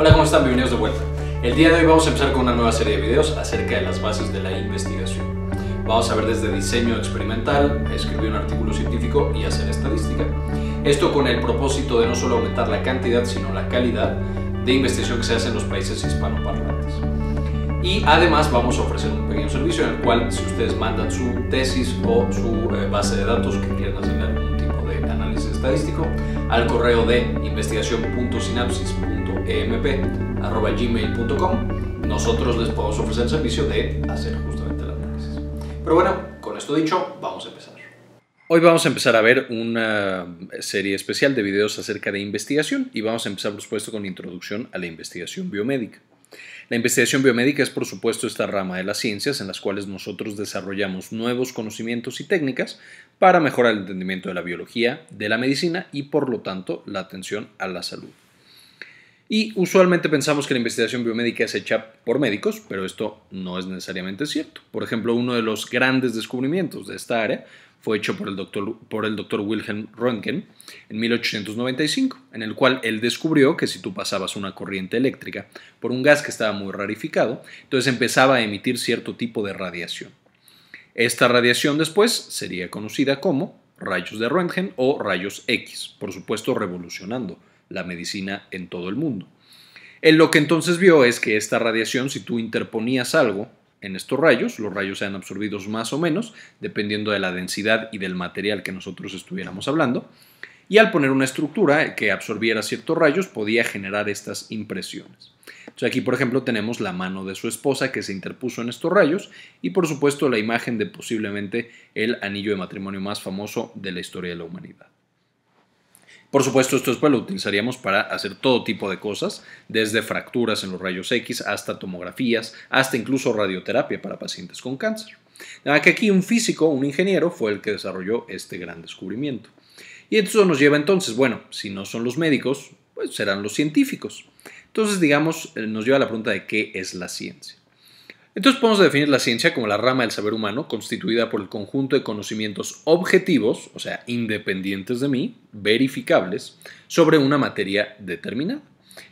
Hola, ¿cómo están? Bienvenidos de vuelta. El día de hoy vamos a empezar con una nueva serie de videos acerca de las bases de la investigación. Vamos a ver desde diseño experimental, escribir un artículo científico y hacer estadística. Esto con el propósito de no solo aumentar la cantidad, sino la calidad de investigación que se hace en los países hispanoparlantes. Y además vamos a ofrecer un pequeño servicio en el cual si ustedes mandan su tesis o su eh, base de datos que quieran hacer algún tipo de análisis estadístico al correo de investigación.sinapsis.com emp.gmail.com, nosotros les podemos ofrecer el servicio de hacer justamente el análisis. Pero bueno, con esto dicho, vamos a empezar. Hoy vamos a empezar a ver una serie especial de videos acerca de investigación y vamos a empezar, por supuesto, con la introducción a la investigación biomédica. La investigación biomédica es, por supuesto, esta rama de las ciencias en las cuales nosotros desarrollamos nuevos conocimientos y técnicas para mejorar el entendimiento de la biología, de la medicina y, por lo tanto, la atención a la salud. Y usualmente pensamos que la investigación biomédica es hecha por médicos, pero esto no es necesariamente cierto. Por ejemplo, uno de los grandes descubrimientos de esta área fue hecho por el doctor, por el doctor Wilhelm Röntgen en 1895, en el cual él descubrió que si tú pasabas una corriente eléctrica por un gas que estaba muy rarificado, entonces empezaba a emitir cierto tipo de radiación. Esta radiación después sería conocida como rayos de Röntgen o rayos X, por supuesto revolucionando la medicina en todo el mundo. En eh, lo que entonces vio es que esta radiación, si tú interponías algo en estos rayos, los rayos sean absorbidos más o menos, dependiendo de la densidad y del material que nosotros estuviéramos hablando, y al poner una estructura que absorbiera ciertos rayos podía generar estas impresiones. aquí, por ejemplo, tenemos la mano de su esposa que se interpuso en estos rayos y, por supuesto, la imagen de posiblemente el anillo de matrimonio más famoso de la historia de la humanidad. Por supuesto, esto después lo utilizaríamos para hacer todo tipo de cosas, desde fracturas en los rayos X hasta tomografías, hasta incluso radioterapia para pacientes con cáncer. Nada ah, que aquí un físico, un ingeniero, fue el que desarrolló este gran descubrimiento. Y eso nos lleva entonces, bueno, si no son los médicos, pues serán los científicos. Entonces, digamos, eh, nos lleva a la pregunta de qué es la ciencia. Entonces podemos definir la ciencia como la rama del saber humano constituida por el conjunto de conocimientos objetivos, o sea, independientes de mí, verificables, sobre una materia determinada.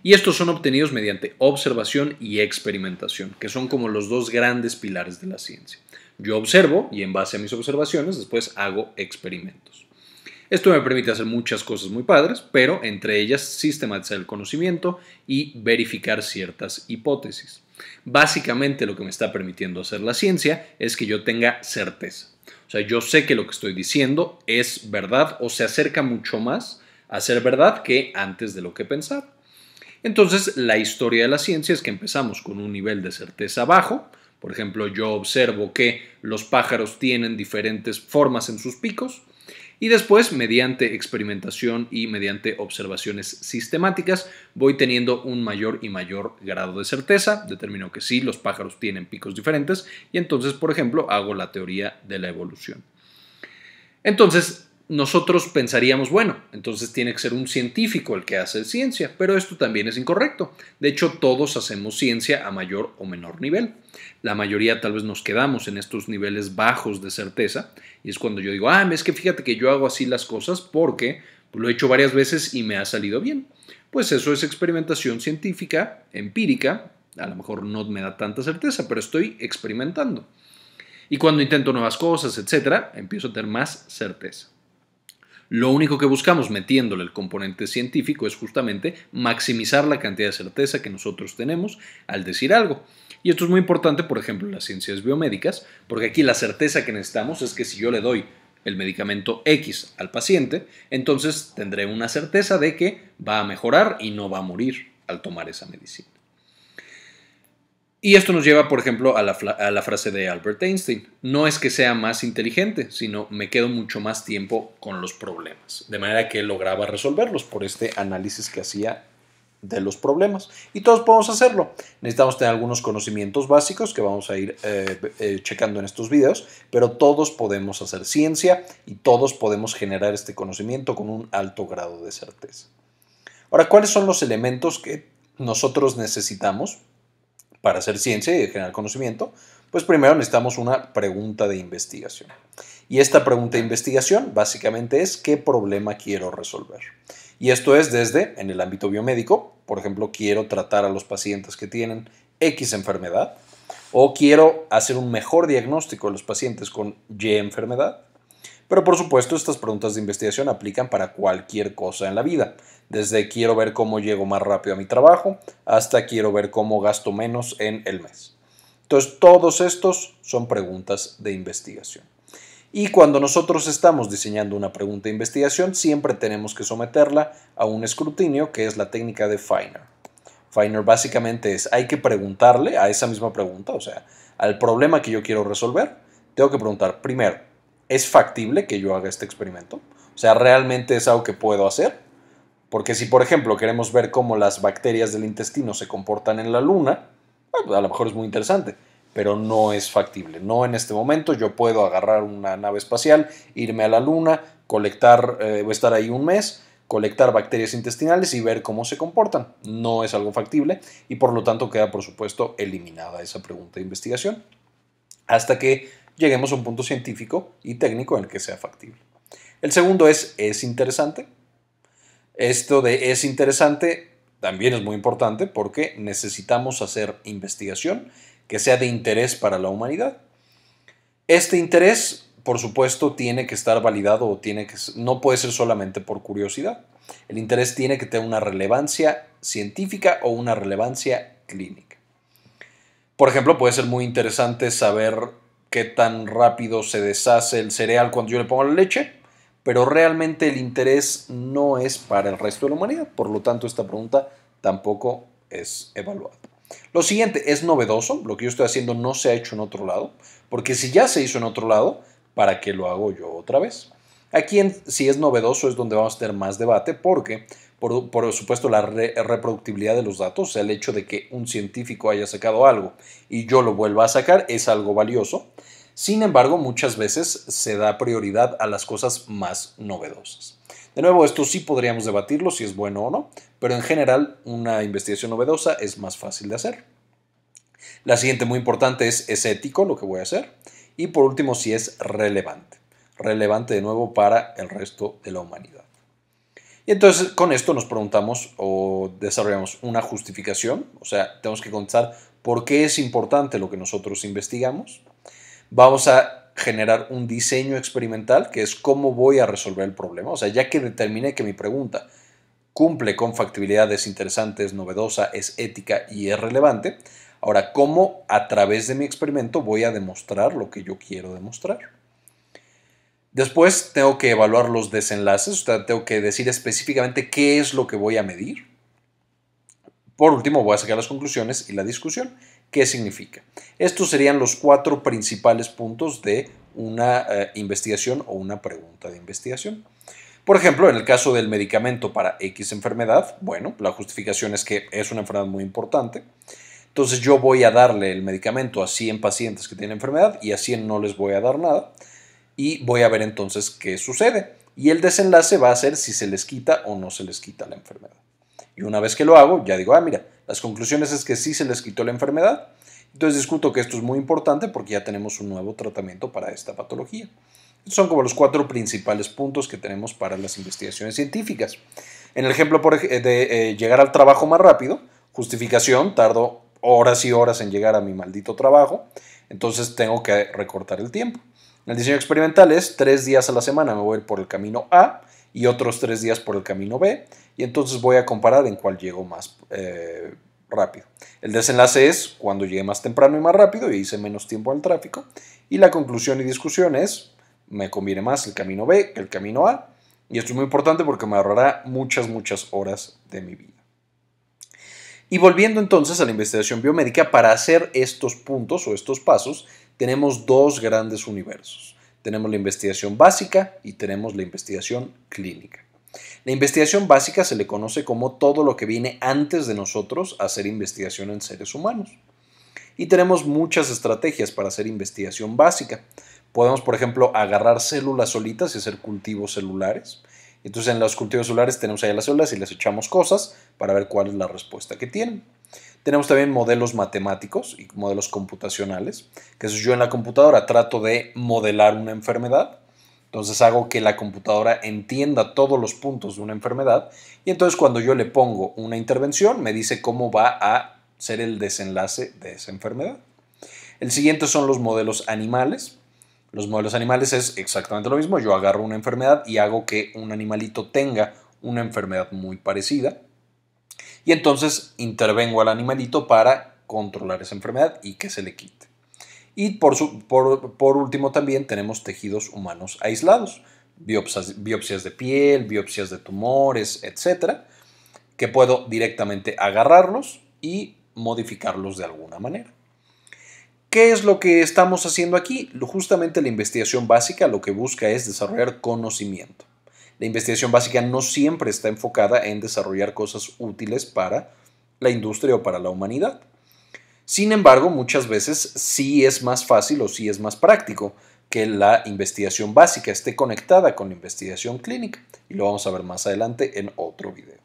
Y estos son obtenidos mediante observación y experimentación, que son como los dos grandes pilares de la ciencia. Yo observo y en base a mis observaciones después hago experimentos. Esto me permite hacer muchas cosas muy padres, pero entre ellas sistematizar el conocimiento y verificar ciertas hipótesis. Básicamente lo que me está permitiendo hacer la ciencia es que yo tenga certeza. O sea, yo sé que lo que estoy diciendo es verdad o se acerca mucho más a ser verdad que antes de lo que pensaba. Entonces, la historia de la ciencia es que empezamos con un nivel de certeza bajo. Por ejemplo, yo observo que los pájaros tienen diferentes formas en sus picos y después, mediante experimentación y mediante observaciones sistemáticas, voy teniendo un mayor y mayor grado de certeza. Determino que sí, los pájaros tienen picos diferentes y entonces, por ejemplo, hago la teoría de la evolución. Entonces, nosotros pensaríamos, bueno, entonces tiene que ser un científico el que hace ciencia, pero esto también es incorrecto. De hecho, todos hacemos ciencia a mayor o menor nivel. La mayoría tal vez nos quedamos en estos niveles bajos de certeza y es cuando yo digo, ah, es que fíjate que yo hago así las cosas porque lo he hecho varias veces y me ha salido bien. Pues eso es experimentación científica, empírica, a lo mejor no me da tanta certeza, pero estoy experimentando. Y cuando intento nuevas cosas, etcétera, empiezo a tener más certeza. Lo único que buscamos metiéndole el componente científico es justamente maximizar la cantidad de certeza que nosotros tenemos al decir algo. Y esto es muy importante, por ejemplo, en las ciencias biomédicas, porque aquí la certeza que necesitamos es que si yo le doy el medicamento X al paciente, entonces tendré una certeza de que va a mejorar y no va a morir al tomar esa medicina. Y esto nos lleva, por ejemplo, a la, frase de Albert Einstein. No es que sea más inteligente, sino me quedo mucho más tiempo con los problemas. De manera que lograba resolverlos por este análisis que hacía de los problemas. Y todos podemos hacerlo. Necesitamos tener algunos conocimientos básicos que vamos a ir eh, eh, checando en estos videos, pero todos podemos hacer ciencia y todos podemos generar este conocimiento con un alto grado de certeza. Ahora, ¿cuáles son los elementos que nosotros necesitamos para hacer ciencia y generar conocimiento, pues primero necesitamos una pregunta de investigación. Y esta pregunta de investigación básicamente es qué problema quiero resolver. Y esto es desde, en el ámbito biomédico, por ejemplo, quiero tratar a los pacientes que tienen X enfermedad, o quiero hacer un mejor diagnóstico de los pacientes con Y enfermedad, pero por supuesto, estas preguntas de investigación aplican para cualquier cosa en la vida. Desde quiero ver cómo llego más rápido a mi trabajo hasta quiero ver cómo gasto menos en el mes. Entonces, todos estos son preguntas de investigación. Y cuando nosotros estamos diseñando una pregunta de investigación, siempre tenemos que someterla a un escrutinio, que es la técnica de Feiner. Feiner básicamente es, hay que preguntarle a esa misma pregunta, o sea, al problema que yo quiero resolver, tengo que preguntar primero, ¿es factible que yo haga este experimento? O sea, ¿realmente es algo que puedo hacer? Porque si, por ejemplo, queremos ver cómo las bacterias del intestino se comportan en la luna, ah, pues, a lo mejor es muy interesante, pero no es factible. No en este momento yo puedo agarrar una nave espacial, irme a la luna, colectar, eh, estar ahí un mes, colectar bacterias intestinales y ver cómo se comportan. No es algo factible y por lo tanto queda, por supuesto, eliminada esa pregunta de investigación. Hasta que lleguemos a un punto científico y técnico en el que sea factible. El segundo es es interesante. Esto de es interesante también es muy importante porque necesitamos hacer investigación que sea de interés para la humanidad. Este interés, por supuesto, tiene que estar validado o tiene que no puede ser solamente por curiosidad. El interés tiene que tener una relevancia científica o una relevancia clínica. Por ejemplo, puede ser muy interesante saber qué tan rápido se deshace el cereal cuando yo le pongo la leche, pero realmente el interés no es para el resto de la humanidad, por lo tanto esta pregunta tampoco es evaluada. Lo siguiente es novedoso, lo que yo estoy haciendo no se ha hecho en otro lado, porque si ya se hizo en otro lado, ¿para qué lo hago yo otra vez? Aquí si es novedoso es donde vamos a tener más debate porque por, supuesto, la reproductibilidad de los datos, el hecho de que un científico haya sacado algo y yo lo vuelva a sacar es algo valioso. Sin embargo, muchas veces se da prioridad a las cosas más novedosas. De nuevo, esto sí podríamos debatirlo si es bueno o no, pero en general una investigación novedosa es más fácil de hacer. La siguiente muy importante es es ético lo que voy a hacer y por último si es relevante. Relevante de nuevo para el resto de la humanidad. Y entonces con esto nos preguntamos o desarrollamos una justificación, o sea, tenemos que contestar por qué es importante lo que nosotros investigamos. Vamos a generar un diseño experimental, que es cómo voy a resolver el problema. O sea, ya que determiné que mi pregunta cumple con factibilidades interesantes, novedosa, es ética y es relevante, ahora, ¿cómo a través de mi experimento voy a demostrar lo que yo quiero demostrar? Después tengo que evaluar los desenlaces, tengo que decir específicamente qué es lo que voy a medir. Por último, voy a sacar las conclusiones y la discusión. ¿Qué significa? Estos serían los cuatro principales puntos de una eh, investigación o una pregunta de investigación. Por ejemplo, en el caso del medicamento para X enfermedad, bueno, la justificación es que es una enfermedad muy importante. Entonces yo voy a darle el medicamento a 100 pacientes que tienen enfermedad y a 100 no les voy a dar nada y voy a ver entonces qué sucede. Y el desenlace va a ser si se les quita o no se les quita la enfermedad. Y una vez que lo hago, ya digo, ah, mira, las conclusiones es que sí se les quitó la enfermedad. Entonces discuto que esto es muy importante porque ya tenemos un nuevo tratamiento para esta patología. son como los cuatro principales puntos que tenemos para las investigaciones científicas. En el ejemplo de eh, llegar al trabajo más rápido, justificación, tardo horas y horas en llegar a mi maldito trabajo, entonces tengo que recortar el tiempo. El diseño experimental es tres días a la semana me voy por el camino A y otros tres días por el camino B y entonces voy a comparar en cuál llego más eh, rápido. El desenlace es cuando llegué más temprano y más rápido y hice menos tiempo al tráfico y la conclusión y discusión es me conviene más el camino B que el camino A y esto es muy importante porque me ahorrará muchas, muchas horas de mi vida. Y volviendo entonces a la investigación biomédica, para hacer estos puntos o estos pasos, tenemos dos grandes universos. Tenemos la investigación básica y tenemos la investigación clínica. La investigación básica se le conoce como todo lo que viene antes de nosotros a hacer investigación en seres humanos. Y tenemos muchas estrategias para hacer investigación básica. Podemos, por ejemplo, agarrar células solitas y hacer cultivos celulares. Entonces, en los cultivos celulares tenemos ahí las células y les echamos cosas para ver cuál es la respuesta que tienen. Tenemos también modelos matemáticos y modelos computacionales, que es, yo en la computadora trato de modelar una enfermedad. Entonces hago que la computadora entienda todos los puntos de una enfermedad y entonces cuando yo le pongo una intervención me dice cómo va a ser el desenlace de esa enfermedad. El siguiente son los modelos animales. Los modelos animales es exactamente lo mismo. Yo agarro una enfermedad y hago que un animalito tenga una enfermedad muy parecida. Y entonces intervengo al animalito para controlar esa enfermedad y que se le quite. Y por, último también tenemos tejidos humanos aislados, biopsias, biopsias de piel, biopsias de tumores, etcétera, que puedo directamente agarrarlos y modificarlos de alguna manera. ¿Qué es lo que estamos haciendo aquí? Justamente la investigación básica lo que busca es desarrollar conocimiento. La investigación básica no siempre está enfocada en desarrollar cosas útiles para la industria o para la humanidad. Sin embargo, muchas veces sí es más fácil o sí es más práctico que la investigación básica esté conectada con la investigación clínica. Y lo vamos a ver más adelante en otro video.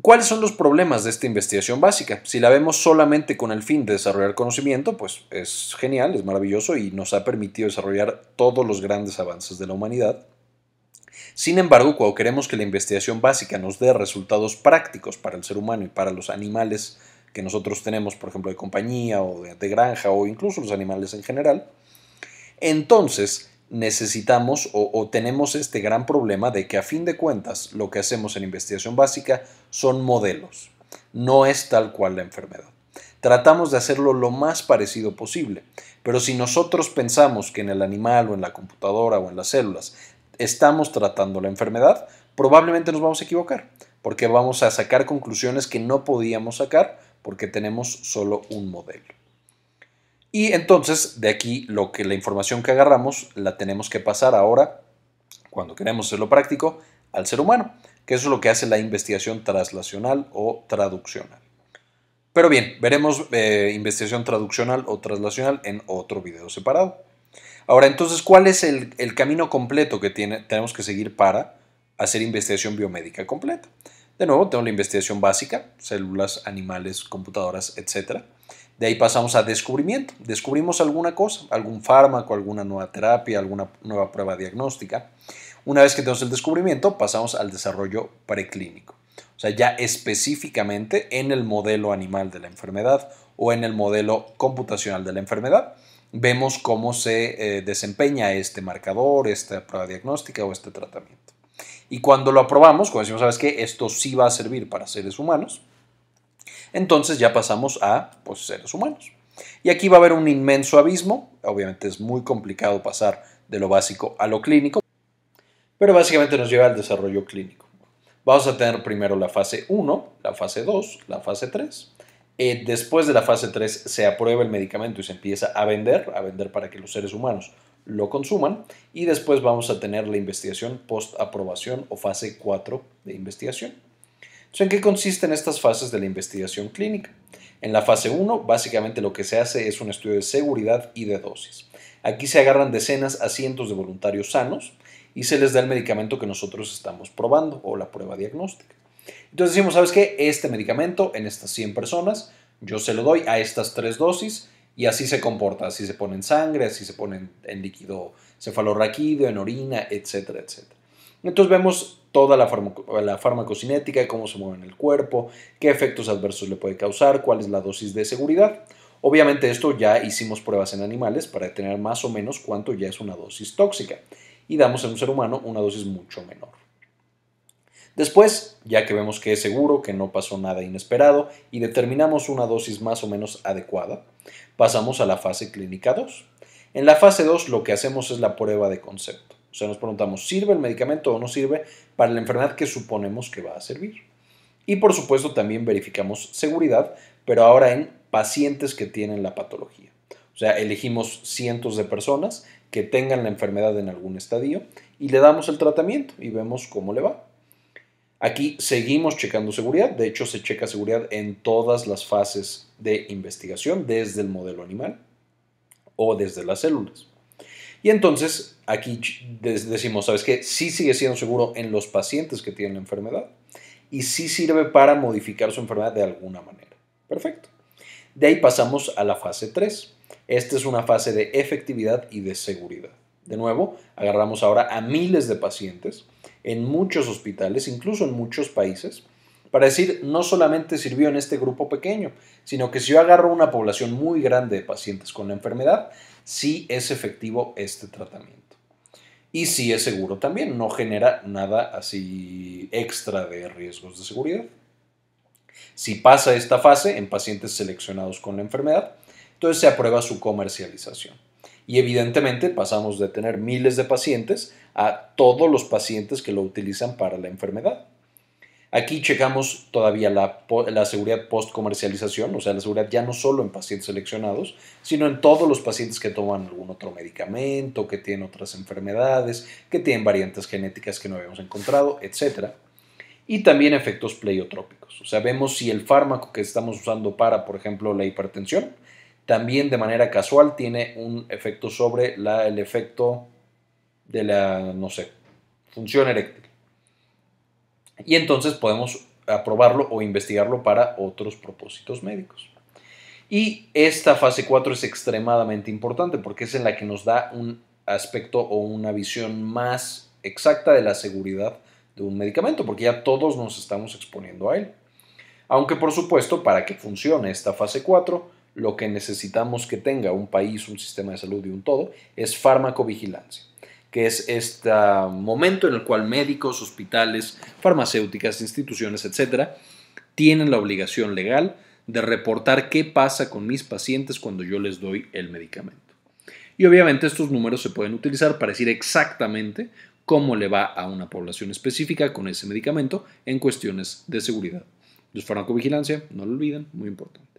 ¿Cuáles son los problemas de esta investigación básica? Si la vemos solamente con el fin de desarrollar conocimiento, pues es genial, es maravilloso y nos ha permitido desarrollar todos los grandes avances de la humanidad. Sin embargo, cuando queremos que la investigación básica nos dé resultados prácticos para el ser humano y para los animales que nosotros tenemos, por ejemplo, de compañía o de, granja o incluso los animales en general, entonces necesitamos o, tenemos este gran problema de que a fin de cuentas lo que hacemos en investigación básica son modelos, no es tal cual la enfermedad. Tratamos de hacerlo lo más parecido posible, pero si nosotros pensamos que en el animal o en la computadora o en las células estamos tratando la enfermedad, probablemente nos vamos a equivocar, porque vamos a sacar conclusiones que no podíamos sacar porque tenemos solo un modelo. Y entonces, de aquí lo que la información que agarramos la tenemos que pasar ahora, cuando queremos hacerlo práctico, al ser humano, que eso es lo que hace la investigación traslacional o traduccional. Pero bien, veremos eh, investigación traduccional o traslacional en otro video separado. Ahora, entonces, ¿cuál es el, camino completo que tenemos que seguir para hacer investigación biomédica completa? De nuevo, tengo la investigación básica, células, animales, computadoras, etc. De ahí pasamos a descubrimiento. Descubrimos alguna cosa, algún fármaco, alguna nueva terapia, alguna nueva prueba diagnóstica. Una vez que tenemos el descubrimiento, pasamos al desarrollo preclínico. O sea, ya específicamente en el modelo animal de la enfermedad o en el modelo computacional de la enfermedad vemos cómo se eh, desempeña este marcador, esta prueba diagnóstica o este tratamiento. Y cuando lo aprobamos, cuando decimos, ¿sabes qué? Esto sí va a servir para seres humanos, entonces ya pasamos a pues, seres humanos. Y aquí va a haber un inmenso abismo, obviamente es muy complicado pasar de lo básico a lo clínico, pero básicamente nos lleva al desarrollo clínico. Vamos a tener primero la fase 1, la fase 2, la fase 3. Eh, después de la fase 3 se aprueba el medicamento y se empieza a vender, a vender para que los seres humanos lo consuman y después vamos a tener la investigación post-aprobación o fase 4 de investigación. Entonces, ¿en qué consisten estas fases de la investigación clínica? En la fase 1, básicamente lo que se hace es un estudio de seguridad y de dosis. Aquí se agarran decenas a cientos de voluntarios sanos y se les da el medicamento que nosotros estamos probando o la prueba diagnóstica. Entonces decimos, ¿sabes qué? Este medicamento en estas 100 personas, yo se lo doy a estas tres dosis y así se comporta, así se pone en sangre, así se pone en, líquido cefalorraquídeo, en orina, etcétera, etcétera. Entonces vemos toda la, farmacocinética, cómo se mueve en el cuerpo, qué efectos adversos le puede causar, cuál es la dosis de seguridad. Obviamente esto ya hicimos pruebas en animales para tener más o menos cuánto ya es una dosis tóxica y damos en un ser humano una dosis mucho menor. Después, ya que vemos que es seguro, que no pasó nada inesperado y determinamos una dosis más o menos adecuada, pasamos a la fase clínica 2. En la fase 2 lo que hacemos es la prueba de concepto. O sea, nos preguntamos, ¿sirve el medicamento o no sirve para la enfermedad que suponemos que va a servir? Y por supuesto también verificamos seguridad, pero ahora en pacientes que tienen la patología. O sea, elegimos cientos de personas que tengan la enfermedad en algún estadio y le damos el tratamiento y vemos cómo le va. Aquí seguimos checando seguridad, de hecho se checa seguridad en todas las fases de investigación, desde el modelo animal o desde las células. Y entonces aquí decimos, ¿sabes qué? Sí sigue siendo seguro en los pacientes que tienen la enfermedad y sí sirve para modificar su enfermedad de alguna manera. Perfecto. De ahí pasamos a la fase 3. Esta es una fase de efectividad y de seguridad. De nuevo, agarramos ahora a miles de pacientes en muchos hospitales, incluso en muchos países, para decir, no solamente sirvió en este grupo pequeño, sino que si yo agarro una población muy grande de pacientes con la enfermedad, sí es efectivo este tratamiento. Y sí es seguro también, no genera nada así extra de riesgos de seguridad. Si pasa esta fase en pacientes seleccionados con la enfermedad, entonces se aprueba su comercialización. Y evidentemente pasamos de tener miles de pacientes a todos los pacientes que lo utilizan para la enfermedad. Aquí checamos todavía la, seguridad post-comercialización, o sea, la seguridad ya no solo en pacientes seleccionados, sino en todos los pacientes que toman algún otro medicamento, que tienen otras enfermedades, que tienen variantes genéticas que no habíamos encontrado, etc. Y también efectos pleiotrópicos, o sea, vemos si el fármaco que estamos usando para, por ejemplo, la hipertensión, también de manera casual tiene un efecto sobre la, el efecto de la, no sé, función eréctil. Y entonces podemos aprobarlo o investigarlo para otros propósitos médicos. Y esta fase 4 es extremadamente importante porque es en la que nos da un aspecto o una visión más exacta de la seguridad de un medicamento, porque ya todos nos estamos exponiendo a él. Aunque por supuesto, para que funcione esta fase 4, lo que necesitamos que tenga un país, un sistema de salud y un todo, es farmacovigilancia, que es este ah, momento en el cual médicos, hospitales, farmacéuticas, instituciones, etcétera, tienen la obligación legal de reportar qué pasa con mis pacientes cuando yo les doy el medicamento. Y obviamente estos números se pueden utilizar para decir exactamente cómo le va a una población específica con ese medicamento en cuestiones de seguridad. los farmacovigilancia, no lo olviden, muy importante.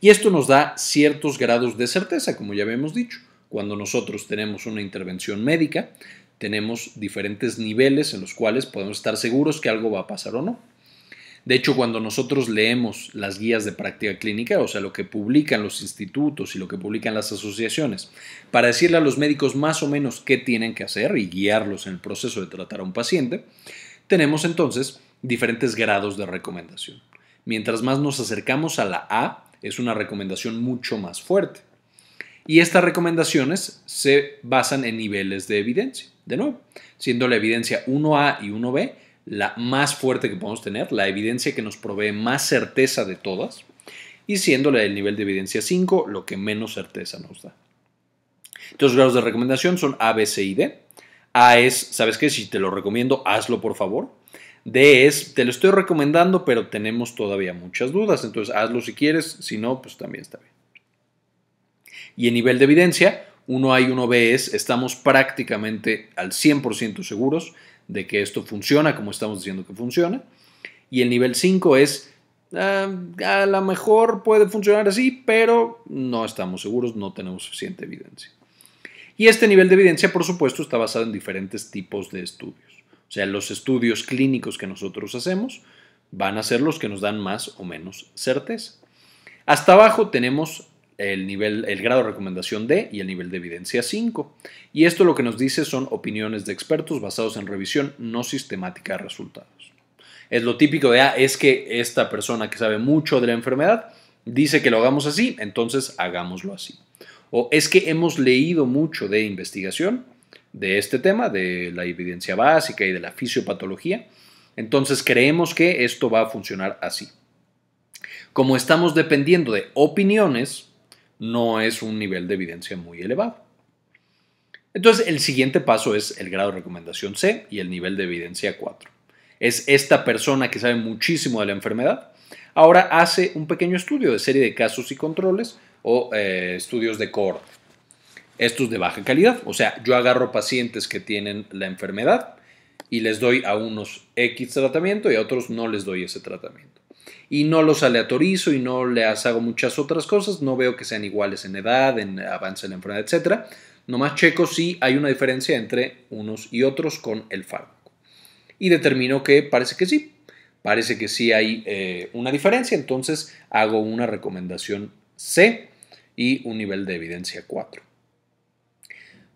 Y esto nos da ciertos grados de certeza, como ya habíamos dicho. Cuando nosotros tenemos una intervención médica, tenemos diferentes niveles en los cuales podemos estar seguros que algo va a pasar o no. De hecho, cuando nosotros leemos las guías de práctica clínica, o sea, lo que publican los institutos y lo que publican las asociaciones, para decirle a los médicos más o menos qué tienen que hacer y guiarlos en el proceso de tratar a un paciente, tenemos entonces diferentes grados de recomendación. Mientras más nos acercamos a la A, es una recomendación mucho más fuerte. Y estas recomendaciones se basan en niveles de evidencia. De nuevo, siendo la evidencia 1A y 1B la más fuerte que podemos tener, la evidencia que nos provee más certeza de todas, y siendo el nivel de evidencia 5 lo que menos certeza nos da. Entonces, grados de recomendación son A, B, C y D. A es, ¿sabes qué? Si te lo recomiendo, hazlo por favor de es, te lo estoy recomendando, pero tenemos todavía muchas dudas, entonces hazlo si quieres, si no, pues también está bien. Y en nivel de evidencia, 1A y 1B es, estamos prácticamente al 100% seguros de que esto funciona como estamos diciendo que funciona. Y el nivel 5 es, eh, a lo mejor puede funcionar así, pero no estamos seguros, no tenemos suficiente evidencia. Y este nivel de evidencia, por supuesto, está basado en diferentes tipos de estudios. O sea, los estudios clínicos que nosotros hacemos van a ser los que nos dan más o menos certeza. Hasta abajo tenemos el nivel, el grado de recomendación D y el nivel de evidencia 5. Y esto lo que nos dice son opiniones de expertos basados en revisión no sistemática de resultados. Es lo típico de, A, ah, es que esta persona que sabe mucho de la enfermedad dice que lo hagamos así, entonces hagámoslo así. O es que hemos leído mucho de investigación, de este tema, de la evidencia básica y de la fisiopatología. Entonces creemos que esto va a funcionar así. Como estamos dependiendo de opiniones, no es un nivel de evidencia muy elevado. Entonces el siguiente paso es el grado de recomendación C y el nivel de evidencia 4. Es esta persona que sabe muchísimo de la enfermedad. Ahora hace un pequeño estudio de serie de casos y controles o eh, estudios de cohorte. Estos de baja calidad, o sea, yo agarro pacientes que tienen la enfermedad y les doy a unos X tratamiento y a otros no les doy ese tratamiento. Y no los aleatorizo y no les hago muchas otras cosas, no veo que sean iguales en edad, en avance de la enfermedad, etcétera. Nomás checo si hay una diferencia entre unos y otros con el fármaco. Y determino que parece que sí, parece que sí hay eh, una diferencia, entonces hago una recomendación C y un nivel de evidencia 4.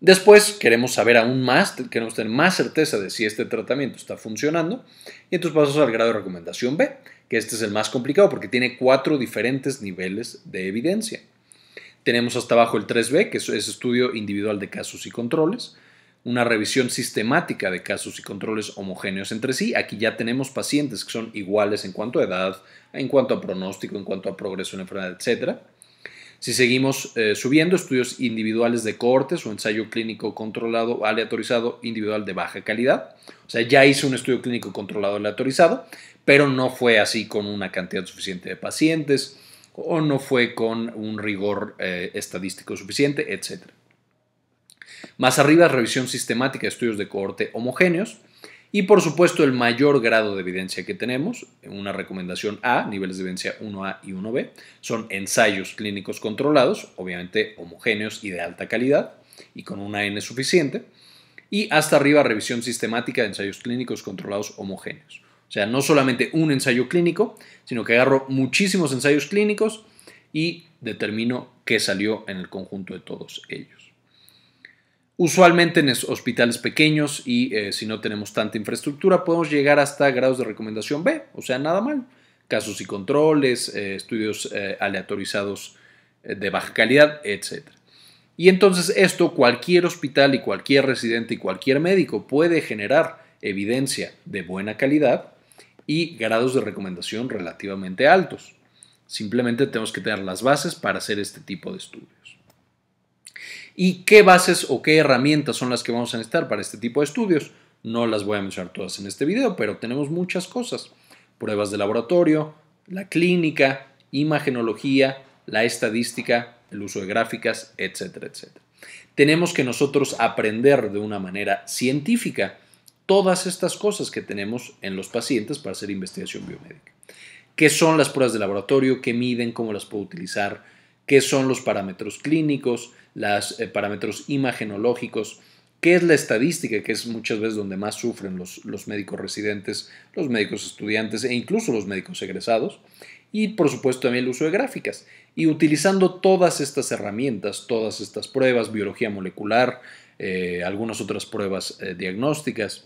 Después queremos saber aún más, queremos tener más certeza de si este tratamiento está funcionando y entonces pasamos al grado de recomendación B, que este es el más complicado porque tiene cuatro diferentes niveles de evidencia. Tenemos hasta abajo el 3B, que es estudio individual de casos y controles, una revisión sistemática de casos y controles homogéneos entre sí. Aquí ya tenemos pacientes que son iguales en cuanto a edad, en cuanto a pronóstico, en cuanto a progreso en enfermedad, etcétera si seguimos eh, subiendo, estudios individuales de cohortes o ensayo clínico controlado aleatorizado individual de baja calidad. O sea, ya hice un estudio clínico controlado aleatorizado, pero no fue así con una cantidad suficiente de pacientes o no fue con un rigor eh, estadístico suficiente, etc. Más arriba, revisión sistemática de estudios de cohorte homogéneos. Y por supuesto el mayor grado de evidencia que tenemos, una recomendación A, niveles de evidencia 1A y 1B, son ensayos clínicos controlados, obviamente homogéneos y de alta calidad y con una N suficiente. Y hasta arriba revisión sistemática de ensayos clínicos controlados homogéneos. O sea, no solamente un ensayo clínico, sino que agarro muchísimos ensayos clínicos y determino qué salió en el conjunto de todos ellos. Usualmente en hospitales pequeños y eh, si no tenemos tanta infraestructura podemos llegar hasta grados de recomendación B, o sea, nada mal. Casos y controles, eh, estudios eh, aleatorizados de baja calidad, etc. Y entonces esto cualquier hospital y cualquier residente y cualquier médico puede generar evidencia de buena calidad y grados de recomendación relativamente altos. Simplemente tenemos que tener las bases para hacer este tipo de estudios. ¿Y qué bases o qué herramientas son las que vamos a necesitar para este tipo de estudios? No las voy a mencionar todas en este video, pero tenemos muchas cosas. Pruebas de laboratorio, la clínica, imagenología, la estadística, el uso de gráficas, etcétera, etcétera. Tenemos que nosotros aprender de una manera científica todas estas cosas que tenemos en los pacientes para hacer investigación biomédica. ¿Qué son las pruebas de laboratorio? ¿Qué miden? ¿Cómo las puedo utilizar? ¿Qué son los parámetros clínicos? los eh, parámetros imagenológicos, que es la estadística, que es muchas veces donde más sufren los, médicos residentes, los médicos estudiantes e incluso los médicos egresados, y por supuesto también el uso de gráficas. Y utilizando todas estas herramientas, todas estas pruebas, biología molecular, eh, algunas otras pruebas eh, diagnósticas,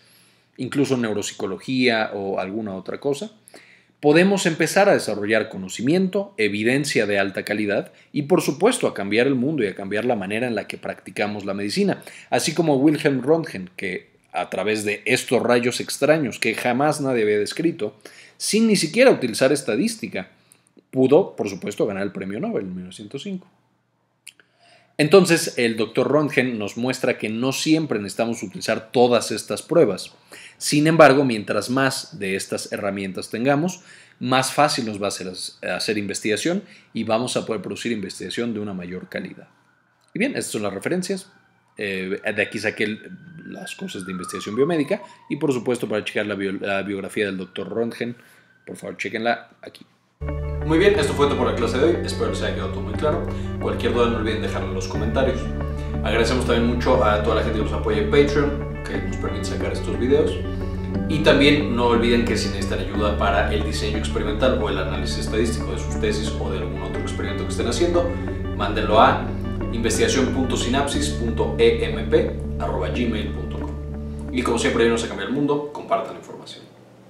incluso neuropsicología o alguna otra cosa, podemos empezar a desarrollar conocimiento, evidencia de alta calidad y por supuesto a cambiar el mundo y a cambiar la manera en la que practicamos la medicina, así como Wilhelm Röntgen, que a través de estos rayos extraños que jamás nadie había descrito, sin ni siquiera utilizar estadística, pudo, por supuesto, ganar el premio Nobel en 1905. Entonces, el doctor Röntgen nos muestra que no siempre necesitamos utilizar todas estas pruebas. Sin embargo, mientras más de estas herramientas tengamos, más fácil nos va a ser hacer investigación y vamos a poder producir investigación de una mayor calidad. Y bien, estas son las referencias. Eh, de aquí saqué las cosas de investigación biomédica y por supuesto para checar la, biografía del doctor Röntgen, por favor chequenla aquí. Muy bien, esto fue todo por la clase de hoy, espero que se haya quedado todo muy claro. Cualquier duda no olviden dejarlo en los comentarios. Agradecemos también mucho a toda la gente que nos apoya en Patreon, que nos permite sacar estos videos. Y también no olviden que si necesitan ayuda para el diseño experimental o el análisis estadístico de sus tesis o de algún otro experimento que estén haciendo, mándenlo a investigación.sinapsis.emp.gmail.com. Y como siempre, no a cambia el mundo, compartan la información.